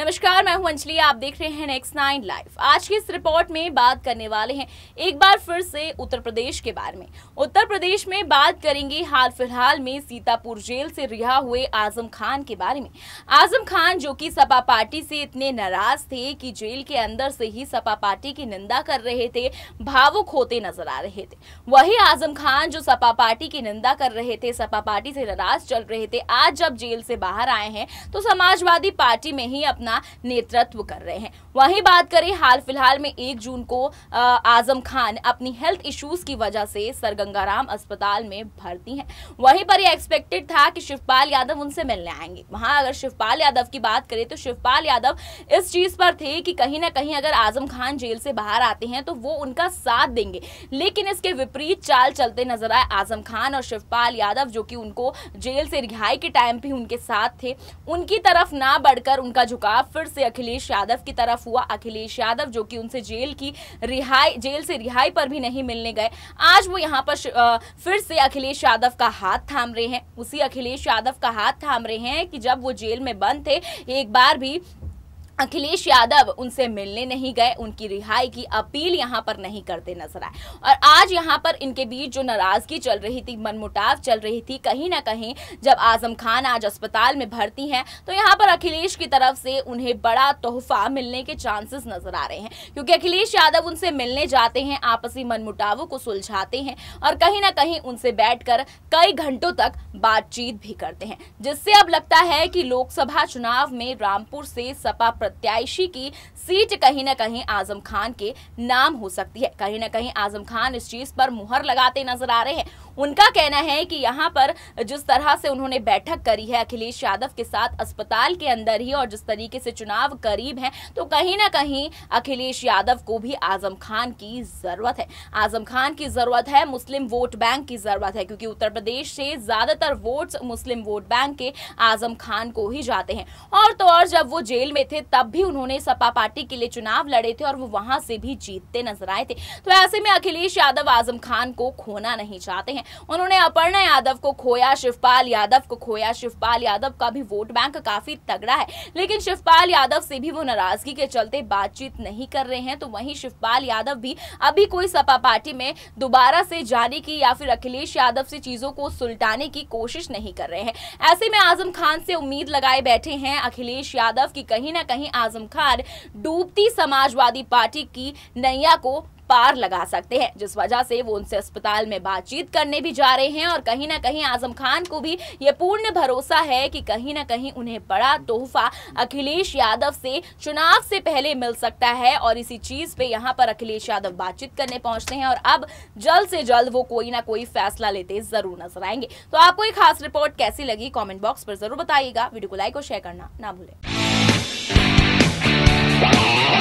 नमस्कार मैं हूं अंजलि आप देख रहे हैं नेक्स्ट नाइन लाइव आज की इस रिपोर्ट में बात करने वाले हैं एक बार फिर से उत्तर प्रदेश के बारे में उत्तर प्रदेश में बात करेंगे हाल फिलहाल में सीतापुर जेल से रिहा हुए आजम खान के बारे में आजम खान जो कि सपा पार्टी से इतने नाराज थे कि जेल के अंदर से ही सपा पार्टी की निंदा कर रहे थे भावुक होते नजर आ रहे थे वही आजम खान जो सपा पार्टी की निंदा कर रहे थे सपा पार्टी से नाराज चल रहे थे आज जब जेल से बाहर आए हैं तो समाजवादी पार्टी में ही अपना अपना नेतृत्व कर रहे हैं वहीं बात करें हाल फिलहाल में एक जून को आजम खान अपनी हेल्थ इश्यूज की वजह से सर गंगाराम अस्पताल में भर्ती हैं वहीं पर यह एक्सपेक्टेड था कि शिवपाल यादव उनसे मिलने आएंगे वहां अगर शिवपाल यादव की बात करें तो शिवपाल यादव इस चीज पर थे कि कहीं ना कहीं अगर आजम खान जेल से बाहर आते हैं तो वो उनका साथ देंगे लेकिन इसके विपरीत चाल चलते नजर आए आजम खान और शिवपाल यादव जो कि उनको जेल से रिहाई के टाइम भी उनके साथ थे उनकी तरफ ना बढ़कर उनका झुकाव रुझाव फिर से अखिलेश यादव की तरफ हुआ अखिलेश यादव जो कि उनसे जेल की रिहाई जेल से रिहाई पर भी नहीं मिलने गए आज वो यहाँ पर फिर से अखिलेश यादव का हाथ थाम रहे हैं उसी अखिलेश यादव का हाथ थाम रहे हैं कि जब वो जेल में बंद थे एक बार भी अखिलेश यादव उनसे मिलने नहीं गए उनकी रिहाई की अपील यहाँ पर नहीं करते नजर आए और आज यहाँ पर इनके बीच जो नाराजगी चल रही थी मनमुटाव चल रही थी कहीं ना कहीं जब आजम खान आज अस्पताल में भर्ती हैं तो यहाँ पर अखिलेश की तरफ से उन्हें बड़ा तोहफा मिलने के चांसेस नजर आ रहे हैं क्योंकि अखिलेश यादव उनसे मिलने जाते हैं आपसी मनमुटावों को सुलझाते हैं और कहीं ना कहीं उनसे बैठ कई घंटों तक बातचीत भी करते हैं जिससे अब लगता है कि लोकसभा चुनाव में रामपुर से सपा प्रत्याशी की सीट कहीं ना कहीं आजम खान के नाम हो सकती है कहीं ना कहीं आजम खान इस चीज पर मुहर लगाते नजर आ रहे हैं उनका कहना है कि यहाँ पर जिस तरह से उन्होंने बैठक करी है अखिलेश यादव के साथ अस्पताल के अंदर ही और जिस तरीके से चुनाव करीब है तो कहीं ना कहीं अखिलेश यादव को भी आजम खान की जरूरत है आजम खान की जरूरत है मुस्लिम वोट बैंक की जरूरत है क्योंकि उत्तर प्रदेश से ज्यादातर वोट्स मुस्लिम वोट बैंक के आजम खान को ही जाते हैं और तो और जब वो जेल में थे तब भी उन्होंने सपा पार्टी के लिए चुनाव लड़े थे और वो वहां से भी जीतते नजर आए थे तो ऐसे में अखिलेश यादव आजम खान को खोना नहीं चाहते हैं उन्होंने अपर्णा यादव को खोया शिवपाल यादव को खोया शिवपाल यादव का भी वोट बैंक काफी तगड़ा है लेकिन शिवपाल यादव से भी वो नाराजगी के चलते बातचीत नहीं कर रहे हैं तो वहीं शिवपाल यादव भी अभी कोई सपा पार्टी में दोबारा से जाने की या फिर अखिलेश यादव से चीजों को सुलटाने की कोशिश नहीं कर रहे हैं ऐसे में आजम खान से उम्मीद लगाए बैठे हैं अखिलेश यादव की कहीं ना कहीं आजम खान डूबती समाजवादी पार्टी की नैया को पार लगा सकते हैं जिस वजह से वो उनसे अस्पताल में बातचीत करने भी जा रहे हैं और कहीं ना कहीं आजम खान को भी ये पूर्ण भरोसा है कि कहीं ना कहीं उन्हें बड़ा तोहफा अखिलेश यादव से चुनाव से पहले मिल सकता है और इसी चीज पे यहाँ पर अखिलेश यादव बातचीत करने पहुंचते हैं और अब जल्द से जल्द वो कोई ना कोई फैसला लेते जरूर नजर आएंगे तो आपको एक खास रिपोर्ट कैसी लगी कॉमेंट बॉक्स पर जरूर बताइएगा वीडियो को लाइक और शेयर करना ना भूले